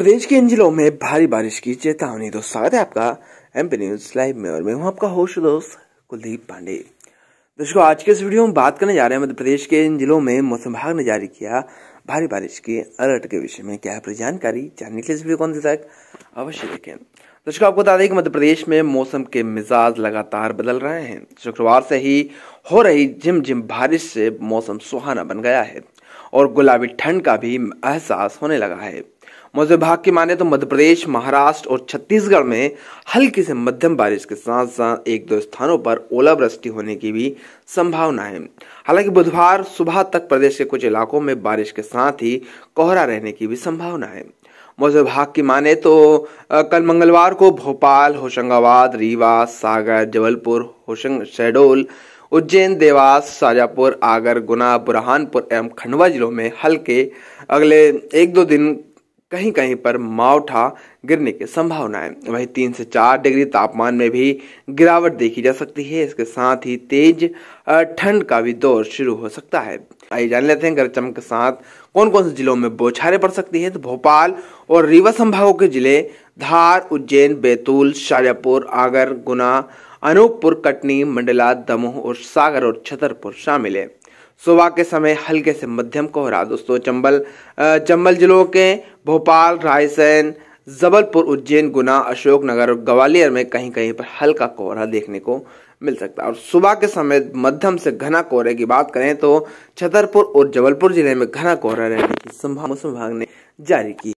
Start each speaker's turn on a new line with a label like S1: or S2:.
S1: प्रदेश के इन जिलों में भारी बारिश की चेतावनी दोस्त तो स्वागत है आपका एमपी न्यूज लाइव में और मैं हूँ आपका होश दोस्त कुलदीप पांडे दोस्तों आज के इस वीडियो में बात करने जा रहे हैं मध्य प्रदेश के इन जिलों में मौसम विभाग ने जारी किया भारी बारिश के अलर्ट के विषय में क्या है पूरी जानकारी जानने के लिए इस वीडियो को अंत तक अवश्य देखें दोस्तों आपको बता दें कि मध्य प्रदेश में मौसम के मिजाज लगातार बदल रहे हैं शुक्रवार से ही हो रही जिम जिम बारिश से मौसम सुहाना बन गया है और गुलाबी ठंड का भी एहसास होने लगा है मौसम विभाग की माने तो मध्य प्रदेश महाराष्ट्र और छत्तीसगढ़ में हल्की से मध्यम बारिश के साथ साथ एक दो स्थानों पर ओलावृष्टि होने की भी संभावना है हालांकि बुधवार सुबह तक प्रदेश के कुछ इलाकों में बारिश के साथ ही कोहरा रहने की भी संभावना है मौसम विभाग की माने तो कल मंगलवार को भोपाल होशंगाबाद रीवा सागर जबलपुर होशंग शहडोल उज्जैन देवास शाजापुर आगर गुना बुरहानपुर एवं खंडवा जिलों में हल्के अगले एक दो दिन कहीं कहीं पर मावठा गिरने की संभावना है वहीं तीन से चार डिग्री तापमान में भी गिरावट देखी जा सकती है इसके साथ ही तेज ठंड का भी दौर शुरू हो सकता है आइए जान लेते हैं गरज चमक के साथ कौन कौन से जिलों में बौछारें पड़ सकती है तो भोपाल और रीवा संभागों के जिले धार उज्जैन बैतूल शाजापुर आगर गुना अनूपपुर कटनी मंडला दमोह और सागर और छतरपुर शामिल है सुबह के समय हल्के से मध्यम कोहरा दोस्तों चंबल चंबल जिलों के भोपाल रायसेन जबलपुर उज्जैन गुना अशोकनगर और ग्वालियर में कहीं कहीं पर हल्का कोहरा देखने को मिल सकता है और सुबह के समय मध्यम से घना कोहरे की बात करें तो छतरपुर और जबलपुर जिले में घना कोहरा रहने की संभावना मौसम विभाग ने जारी की